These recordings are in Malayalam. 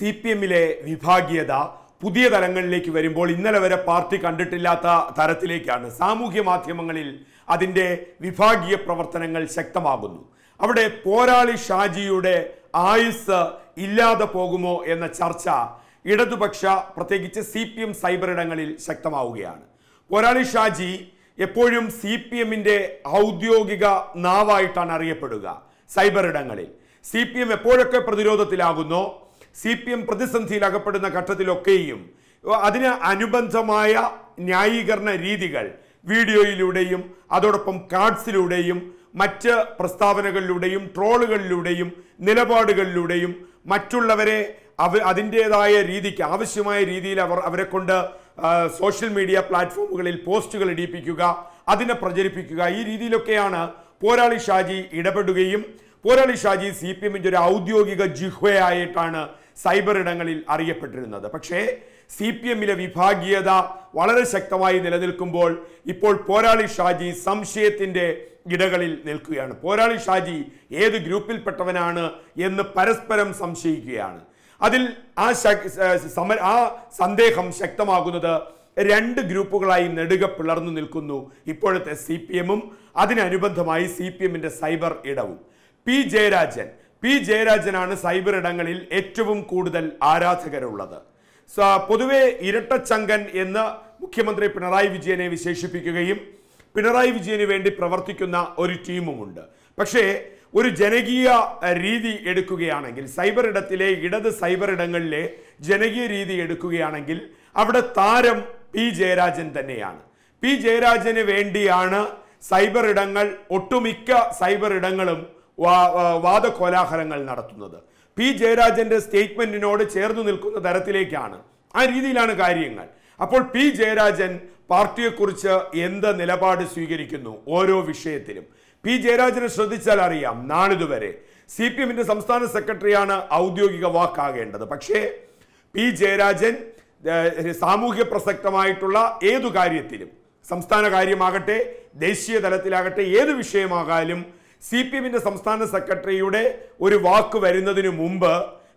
സി പി എമ്മിലെ വിഭാഗീയത പുതിയ തലങ്ങളിലേക്ക് വരുമ്പോൾ ഇന്നലെ വരെ പാർട്ടി കണ്ടിട്ടില്ലാത്ത തരത്തിലേക്കാണ് സാമൂഹ്യ മാധ്യമങ്ങളിൽ അതിൻ്റെ വിഭാഗീയ പ്രവർത്തനങ്ങൾ ശക്തമാകുന്നു അവിടെ പോരാളി ഷാജിയുടെ ആയുസ് ഇല്ലാതെ പോകുമോ എന്ന ചർച്ച ഇടതുപക്ഷ പ്രത്യേകിച്ച് സി പി എം ഇടങ്ങളിൽ ശക്തമാവുകയാണ് പോരാളി ഷാജി എപ്പോഴും സി പി എമ്മിൻ്റെ ഔദ്യോഗിക നാവായിട്ടാണ് അറിയപ്പെടുക ഇടങ്ങളിൽ സി പി എം എപ്പോഴൊക്കെ പ്രതിരോധത്തിലാകുന്നോ സി പി എം പ്രതിസന്ധിയിൽ അകപ്പെടുന്ന ഘട്ടത്തിലൊക്കെയും അതിന് അനുബന്ധമായ ന്യായീകരണ രീതികൾ വീഡിയോയിലൂടെയും അതോടൊപ്പം കാർഡ്സിലൂടെയും മറ്റ് പ്രസ്താവനകളിലൂടെയും ട്രോളുകളിലൂടെയും നിലപാടുകളിലൂടെയും മറ്റുള്ളവരെ അവ അതിൻ്റെതായ രീതിക്ക് ആവശ്യമായ രീതിയിൽ അവർ അവരെ കൊണ്ട് സോഷ്യൽ മീഡിയ പ്ലാറ്റ്ഫോമുകളിൽ പോസ്റ്റുകൾ ഇടിയിപ്പിക്കുക അതിനെ പ്രചരിപ്പിക്കുക ഈ രീതിയിലൊക്കെയാണ് പോരാളി ഷാജി ഇടപെടുകയും പോരാളി ഷാജി സി പി എമ്മിൻ്റെ ഒരു ഔദ്യോഗിക ജിഹ്വയായിട്ടാണ് സൈബർ ഇടങ്ങളിൽ അറിയപ്പെട്ടിരുന്നത് പക്ഷേ സി പി എമ്മിലെ വിഭാഗീയത വളരെ ശക്തമായി നിലനിൽക്കുമ്പോൾ ഇപ്പോൾ പോരാളി ഷാജി സംശയത്തിൻ്റെ ഇടകളിൽ നിൽക്കുകയാണ് പോരാളി ഷാജി ഏത് ഗ്രൂപ്പിൽപ്പെട്ടവനാണ് എന്ന് പരസ്പരം സംശയിക്കുകയാണ് അതിൽ ആ സമ ആ സന്ദേഹം ശക്തമാകുന്നത് രണ്ട് ഗ്രൂപ്പുകളായി നെടുക പിളർന്നു നിൽക്കുന്നു ഇപ്പോഴത്തെ സി പി എമ്മും അതിനനുബന്ധമായി സി പി എമ്മിൻ്റെ സൈബർ ഇടവും പി ജയരാജൻ പി ജയരാജനാണ് സൈബർ ഇടങ്ങളിൽ ഏറ്റവും കൂടുതൽ ആരാധകരുള്ളത് പൊതുവെ ഇരട്ടച്ചങ്കൻ എന്ന് മുഖ്യമന്ത്രി പിണറായി വിജയനെ വിശേഷിപ്പിക്കുകയും പിണറായി വിജയന് വേണ്ടി പ്രവർത്തിക്കുന്ന ഒരു ടീമുമുണ്ട് പക്ഷേ ഒരു ജനകീയ രീതി എടുക്കുകയാണെങ്കിൽ സൈബർ ഇടത്തിലെ ഇടത് സൈബർ ഇടങ്ങളിലെ ജനകീയ രീതി എടുക്കുകയാണെങ്കിൽ അവിടെ താരം പി ജയരാജൻ തന്നെയാണ് പി ജയരാജന് വേണ്ടിയാണ് സൈബർ ഇടങ്ങൾ ഒട്ടുമിക്ക സൈബർ ഇടങ്ങളും വാദകോലാഹലങ്ങൾ നടത്തുന്നത് പി ജയരാജന്റെ സ്റ്റേറ്റ്മെന്റിനോട് ചേർന്നു നിൽക്കുന്ന തരത്തിലേക്കാണ് ആ രീതിയിലാണ് കാര്യങ്ങൾ അപ്പോൾ പി ജയരാജൻ പാർട്ടിയെക്കുറിച്ച് എന്ത് നിലപാട് സ്വീകരിക്കുന്നു ഓരോ വിഷയത്തിലും പി ജയരാജനെ ശ്രദ്ധിച്ചാൽ അറിയാം നാളിതുവരെ സി പി എമ്മിന്റെ സംസ്ഥാന സെക്രട്ടറിയാണ് ഔദ്യോഗിക വാക്കാകേണ്ടത് പക്ഷേ പി ജയരാജൻ സാമൂഹ്യ പ്രസക്തമായിട്ടുള്ള ഏതു കാര്യത്തിലും സംസ്ഥാന കാര്യമാകട്ടെ ദേശീയ തലത്തിലാകട്ടെ ഏത് വിഷയമാകാലും സി പി എമ്മിൻ്റെ സംസ്ഥാന സെക്രട്ടറിയുടെ ഒരു വാക്ക് വരുന്നതിന് മുമ്പ്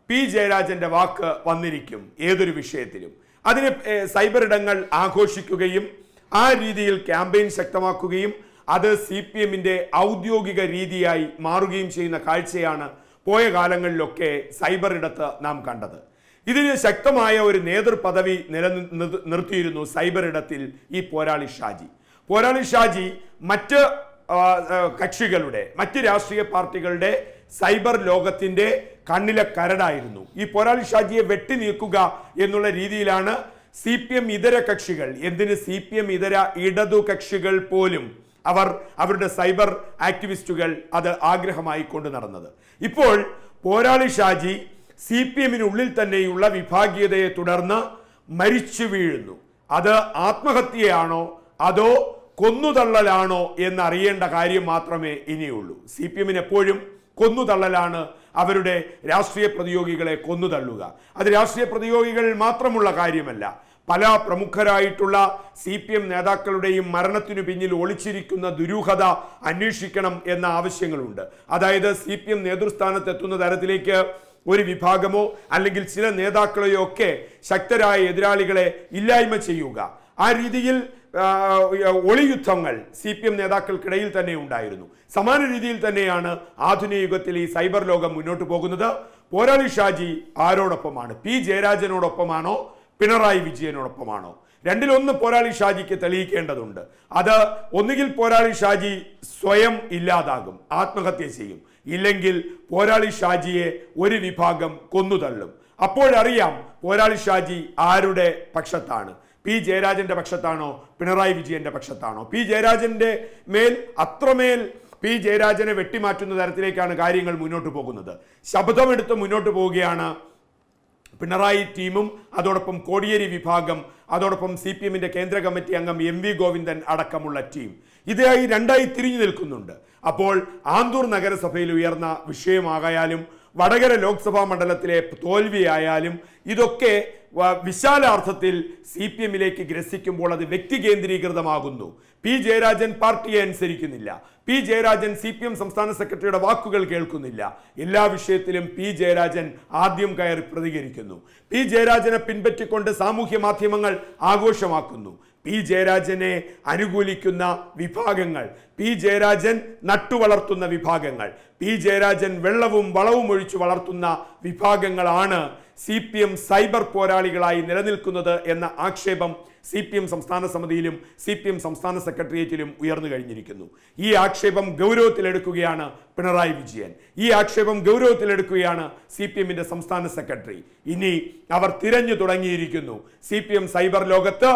പി ജയരാജൻ്റെ വാക്ക് വന്നിരിക്കും ഏതൊരു വിഷയത്തിലും അതിനെ സൈബർ ഇടങ്ങൾ ആഘോഷിക്കുകയും ആ രീതിയിൽ ക്യാമ്പയിൻ ശക്തമാക്കുകയും അത് സി പി എമ്മിൻ്റെ ഔദ്യോഗിക രീതിയായി മാറുകയും ചെയ്യുന്ന കാഴ്ചയാണ് പോയ കാലങ്ങളിലൊക്കെ സൈബർ ഇടത്ത് നാം കണ്ടത് ഇതിന് ശക്തമായ ഒരു നേതൃപദവി നിർത്തിയിരുന്നു സൈബർ ഇടത്തിൽ ഈ പോരാളി ഷാജി പോരാളി ഷാജി മറ്റ് കക്ഷികളുടെ മറ്റ് രാഷ്ട്രീയ പാർട്ടികളുടെ സൈബർ ലോകത്തിൻ്റെ കണ്ണിലെ കരടായിരുന്നു ഈ പോരാളി ഷാജിയെ വെട്ടി നീക്കുക എന്നുള്ള രീതിയിലാണ് സി പി എം ഇതര കക്ഷികൾ എന്തിന് സി പി എം ഇതര ഇടതു കക്ഷികൾ പോലും അവർ അവരുടെ സൈബർ ആക്ടിവിസ്റ്റുകൾ അത് ആഗ്രഹമായി കൊണ്ടു നടന്നത് ഇപ്പോൾ പോരാളി ഷാജി സി പി എമ്മിനുള്ളിൽ തന്നെയുള്ള വിഭാഗീയതയെ തുടർന്ന് മരിച്ചു വീഴുന്നു അത് ആത്മഹത്യയാണോ അതോ കൊന്നുതള്ളലാണോ എന്നറിയേണ്ട കാര്യം മാത്രമേ ഇനിയുള്ളൂ സി പി എമ്മിന് എപ്പോഴും കൊന്നുതള്ളലാണ് അവരുടെ രാഷ്ട്രീയ പ്രതിയോഗികളെ കൊന്നുതള്ളുക അത് രാഷ്ട്രീയ പ്രതിയോഗികൾ മാത്രമുള്ള കാര്യമല്ല പല പ്രമുഖരായിട്ടുള്ള സി പി എം നേതാക്കളുടെയും മരണത്തിനു പിന്നിൽ ഒളിച്ചിരിക്കുന്ന ദുരൂഹത അന്വേഷിക്കണം എന്ന ആവശ്യങ്ങളുണ്ട് അതായത് സി പി എം നേതൃസ്ഥാനത്തെത്തുന്ന തരത്തിലേക്ക് ഒരു വിഭാഗമോ അല്ലെങ്കിൽ ചില നേതാക്കളെയോ ഒക്കെ ശക്തരായ എതിരാളികളെ ഇല്ലായ്മ ചെയ്യുക ആ രീതിയിൽ ഒളിയുദ്ധങ്ങൾ സി പി എം നേതാക്കൾക്കിടയിൽ തന്നെ ഉണ്ടായിരുന്നു സമാന രീതിയിൽ തന്നെയാണ് ആധുനിക യുഗത്തിൽ ഈ സൈബർ ലോകം മുന്നോട്ട് പോകുന്നത് പോരാളി ഷാജി ആരോടൊപ്പമാണ് പി ജയരാജനോടൊപ്പമാണോ പിണറായി വിജയനോടൊപ്പമാണോ രണ്ടിലൊന്ന് പോരാളി ഷാജിക്ക് തെളിയിക്കേണ്ടതുണ്ട് അത് ഒന്നുകിൽ പോരാളി ഷാജി സ്വയം ഇല്ലാതാകും ആത്മഹത്യ ചെയ്യും ഇല്ലെങ്കിൽ പോരാളി ഷാജിയെ ഒരു വിഭാഗം കൊന്നുതള്ളും അപ്പോഴറിയാം പോരാളി ഷാജി ആരുടെ പക്ഷത്താണ് പി ജയരാജന്റെ പക്ഷത്താണോ പിണറായി വിജയന്റെ പക്ഷത്താണോ പി ജയരാജന്റെ മേൽ അത്രമേൽ പി ജയരാജനെ വെട്ടിമാറ്റുന്ന തരത്തിലേക്കാണ് കാര്യങ്ങൾ മുന്നോട്ട് പോകുന്നത് ശബ്ദമെടുത്ത് മുന്നോട്ട് പോവുകയാണ് പിണറായി ടീമും അതോടൊപ്പം കോടിയേരി വിഭാഗം അതോടൊപ്പം സി പി എമ്മിന്റെ കേന്ദ്ര കമ്മിറ്റി അംഗം എം വി ഗോവിന്ദൻ അടക്കമുള്ള ടീം ഇതായി രണ്ടായി തിരിഞ്ഞു നിൽക്കുന്നുണ്ട് അപ്പോൾ ആന്തൂർ നഗരസഭയിൽ ഉയർന്ന വിഷയമാകായാലും വടകര ലോക്സഭാ മണ്ഡലത്തിലെ തോൽവിയായാലും ഇതൊക്കെ വിശാലാർത്ഥത്തിൽ സി പി എമ്മിലേക്ക് ഗ്രസിക്കുമ്പോൾ അത് വ്യക്തി കേന്ദ്രീകൃതമാകുന്നു പി ജയരാജൻ പാർട്ടിയെ അനുസരിക്കുന്നില്ല P Jayarajan C P M സംസ്ഥാന സെക്രട്ടറിയുടെ വാക്കുകൾ കേൾക്കുന്നില്ല എല്ലാ വിഷയത്തിലും പി ജയരാജൻ ആദ്യം കയറി പ്രതികരിക്കുന്നു പി ജയരാജനെ പിൻപറ്റിക്കൊണ്ട് സാമൂഹ്യ മാധ്യമങ്ങൾ ആഘോഷമാക്കുന്നു പി ജയരാജനെ അനുകൂലിക്കുന്ന വിഭാഗങ്ങൾ പി ജയരാജൻ നട്ടുവളർത്തുന്ന വിഭാഗങ്ങൾ പി ജയരാജൻ വെള്ളവും വളവും ഒഴിച്ചു വളർത്തുന്ന വിഭാഗങ്ങളാണ് സി പി എം സൈബർ പോരാളികളായി നിലനിൽക്കുന്നത് എന്ന ആക്ഷേപം സി പി എം സംസ്ഥാന സമിതിയിലും സി പി എം സംസ്ഥാന സെക്രട്ടേറിയറ്റിലും ഉയർന്നു കഴിഞ്ഞിരിക്കുന്നു ഈ ആക്ഷേപം ഗൗരവത്തിലെടുക്കുകയാണ് പിണറായി വിജയൻ ഈ ആക്ഷേപം ഗൗരവത്തിലെടുക്കുകയാണ് സി പി എമ്മിന്റെ സംസ്ഥാന സെക്രട്ടറി ഇനി അവർ തിരഞ്ഞു തുടങ്ങിയിരിക്കുന്നു സി പി എം സൈബർ ലോകത്ത്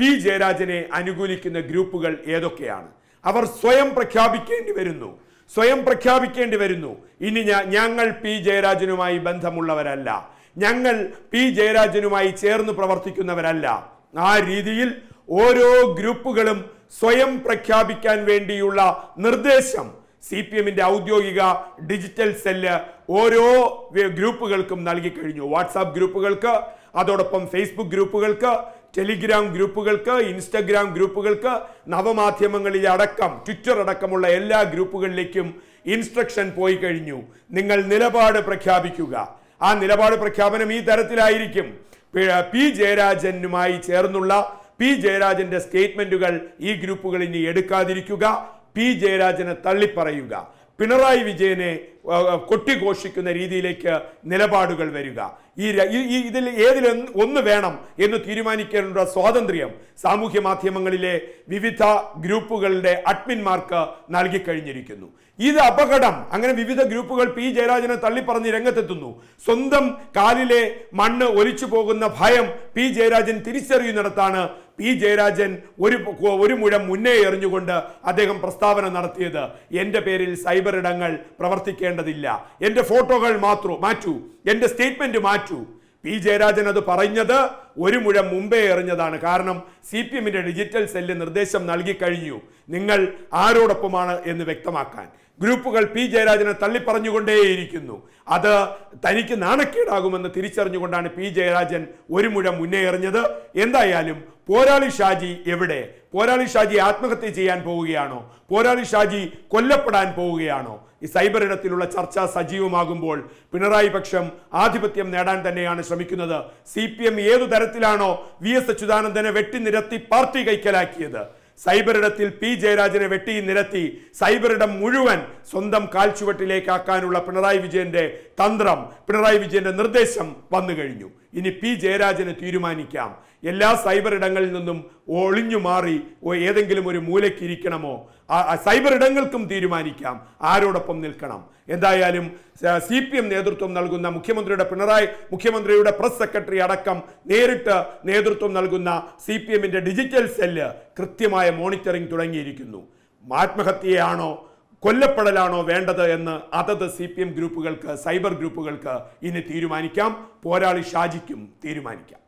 പി ജയരാജനെ അനുകൂലിക്കുന്ന ഗ്രൂപ്പുകൾ ഏതൊക്കെയാണ് അവർ സ്വയം പ്രഖ്യാപിക്കേണ്ടി വരുന്നു സ്വയം പ്രഖ്യാപിക്കേണ്ടി വരുന്നു ഇനി ഞങ്ങൾ പി ജയരാജനുമായി ബന്ധമുള്ളവരല്ല ഞങ്ങൾ പി ജയരാജനുമായി ചേർന്ന് പ്രവർത്തിക്കുന്നവരല്ല ആ രീതിയിൽ ഓരോ ഗ്രൂപ്പുകളും സ്വയം പ്രഖ്യാപിക്കാൻ വേണ്ടിയുള്ള നിർദ്ദേശം സി പി എമ്മിന്റെ ഔദ്യോഗിക ഡിജിറ്റൽ സെല്ല് ഓരോ ഗ്രൂപ്പുകൾക്കും നൽകി കഴിഞ്ഞു വാട്സാപ്പ് ഗ്രൂപ്പുകൾക്ക് അതോടൊപ്പം ഫേസ്ബുക്ക് ഗ്രൂപ്പുകൾക്ക് ടെലിഗ്രാം ഗ്രൂപ്പുകൾക്ക് ഇൻസ്റ്റഗ്രാം ഗ്രൂപ്പുകൾക്ക് നവമാധ്യമങ്ങളിൽ അടക്കം ട്വിറ്റർ അടക്കമുള്ള എല്ലാ ഗ്രൂപ്പുകളിലേക്കും ഇൻസ്ട്രക്ഷൻ പോയി കഴിഞ്ഞു നിങ്ങൾ നിലപാട് പ്രഖ്യാപിക്കുക ആ നിലപാട് പ്രഖ്യാപനം ഈ തരത്തിലായിരിക്കും പി ജയരാജനുമായി ചേർന്നുള്ള പി ജയരാജന്റെ സ്റ്റേറ്റ്മെന്റുകൾ ഈ ഗ്രൂപ്പുകൾ ഇനി എടുക്കാതിരിക്കുക പി ജയരാജനെ തള്ളിപ്പറയുക പിണറായി വിജയനെ കൊട്ടിഘോഷിക്കുന്ന രീതിയിലേക്ക് നിലപാടുകൾ വരിക ഈ ഇതിൽ ഏതിൽ ഒന്ന് വേണം എന്ന് തീരുമാനിക്കേണ്ട സ്വാതന്ത്ര്യം സാമൂഹ്യ മാധ്യമങ്ങളിലെ വിവിധ ഗ്രൂപ്പുകളുടെ അഡ്മിന്മാർക്ക് നൽകിക്കഴിഞ്ഞിരിക്കുന്നു ഇത് അപകടം അങ്ങനെ വിവിധ ഗ്രൂപ്പുകൾ പി ജയരാജനെ തള്ളിപ്പറഞ്ഞ് രംഗത്തെത്തുന്നു സ്വന്തം കാലിലെ മണ്ണ് ഒലിച്ചു പോകുന്ന ഭയം പി ജയരാജൻ തിരിച്ചറിയുന്നിടത്താണ് പി ജയരാജൻ ഒരു ഒരു മുഴം മുന്നേ എറിഞ്ഞുകൊണ്ട് അദ്ദേഹം പ്രസ്താവന നടത്തിയത് എൻ്റെ പേരിൽ സൈബർ ഇടങ്ങൾ പ്രവർത്തിക്കേണ്ടതില്ല എൻ്റെ ഫോട്ടോകൾ മാത്രം മാറ്റൂ എൻ്റെ സ്റ്റേറ്റ്മെൻറ്റ് മാറ്റൂ പി ജയരാജൻ അത് പറഞ്ഞത് ഒരു മുഴം മുമ്പേ എറിഞ്ഞതാണ് കാരണം സി പി എമ്മിൻ്റെ ഡിജിറ്റൽ സെല്ല് നിർദ്ദേശം നൽകി കഴിഞ്ഞു നിങ്ങൾ ആരോടൊപ്പമാണ് എന്ന് വ്യക്തമാക്കാൻ ഗ്രൂപ്പുകൾ പി ജയരാജനെ തള്ളിപ്പറഞ്ഞുകൊണ്ടേയിരിക്കുന്നു അത് തനിക്ക് നാണക്കേടാകുമെന്ന് തിരിച്ചറിഞ്ഞുകൊണ്ടാണ് പി ജയരാജൻ ഒരു മുഴം മുന്നേ എറിഞ്ഞത് എന്തായാലും പോരാളി ഷാജി എവിടെ പോരാളി ഷാജി ആത്മഹത്യ ചെയ്യാൻ പോവുകയാണോ പോരാളി ഷാജി കൊല്ലപ്പെടാൻ പോവുകയാണോ ഈ സൈബർ ഇടത്തിലുള്ള ചർച്ച സജീവമാകുമ്പോൾ പിണറായി പക്ഷം ആധിപത്യം നേടാൻ തന്നെയാണ് ശ്രമിക്കുന്നത് സി പി എം ഏതു തരത്തിലാണോ വി എസ് അച്യുതാനന്ദനെ വെട്ടിനിരത്തി പാർട്ടി കൈക്കലാക്കിയത് സൈബറിടത്തിൽ പി ജയരാജനെ വെട്ടി നിരത്തി സൈബറിടം മുഴുവൻ സ്വന്തം കാൽച്ചുവട്ടിലേക്കാക്കാനുള്ള പിണറായി വിജയന്റെ തന്ത്രം പിണറായി വിജയന്റെ നിർദ്ദേശം വന്നു കഴിഞ്ഞു ഇനി പി ജയരാജന് തീരുമാനിക്കാം എല്ലാ സൈബർ ഇടങ്ങളിൽ നിന്നും ഒളിഞ്ഞു മാറി ഏതെങ്കിലും ഒരു മൂലയ്ക്ക് ഇരിക്കണമോ സൈബർ ഇടങ്ങൾക്കും തീരുമാനിക്കാം ആരോടൊപ്പം നിൽക്കണം എന്തായാലും സി പി എം നേതൃത്വം നൽകുന്ന മുഖ്യമന്ത്രിയുടെ പിണറായി മുഖ്യമന്ത്രിയുടെ പ്രസ് സെക്രട്ടറി അടക്കം നേരിട്ട് നേതൃത്വം നൽകുന്ന സി പി എമ്മിൻ്റെ ഡിജിറ്റൽ സെല്ല് കൃത്യമായ മോണിറ്ററിംഗ് തുടങ്ങിയിരിക്കുന്നു ആത്മഹത്യയാണോ കൊല്ലപ്പെടലാണോ വേണ്ടത് എന്ന് അതത് സി പി എം ഗ്രൂപ്പുകൾക്ക് സൈബർ ഗ്രൂപ്പുകൾക്ക് ഇനി തീരുമാനിക്കാം പോരാളി ഷാജിക്കും തീരുമാനിക്കാം